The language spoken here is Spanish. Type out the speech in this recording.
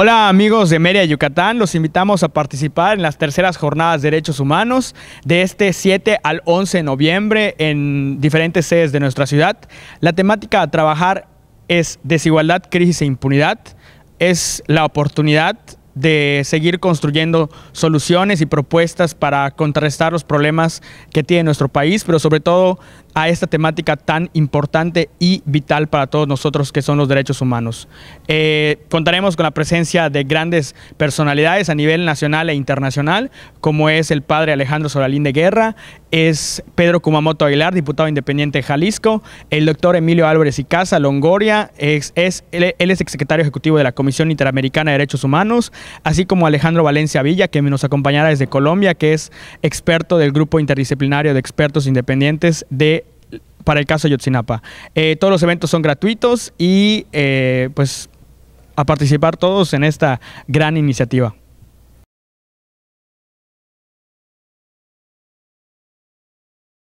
Hola amigos de Media Yucatán, los invitamos a participar en las terceras jornadas de derechos humanos de este 7 al 11 de noviembre en diferentes sedes de nuestra ciudad. La temática a trabajar es desigualdad, crisis e impunidad. Es la oportunidad de seguir construyendo soluciones y propuestas para contrarrestar los problemas que tiene nuestro país, pero sobre todo a esta temática tan importante y vital para todos nosotros que son los derechos humanos. Eh, contaremos con la presencia de grandes personalidades a nivel nacional e internacional, como es el padre Alejandro Soralín de Guerra, es Pedro Kumamoto Aguilar, diputado independiente de Jalisco, el doctor Emilio Álvarez y Casa Longoria, es, es, él, él es exsecretario ejecutivo de la Comisión Interamericana de Derechos Humanos, así como Alejandro Valencia Villa, que nos acompañará desde Colombia, que es experto del grupo interdisciplinario de expertos independientes para el caso Yotzinapa. Eh, todos los eventos son gratuitos y eh, pues a participar todos en esta gran iniciativa.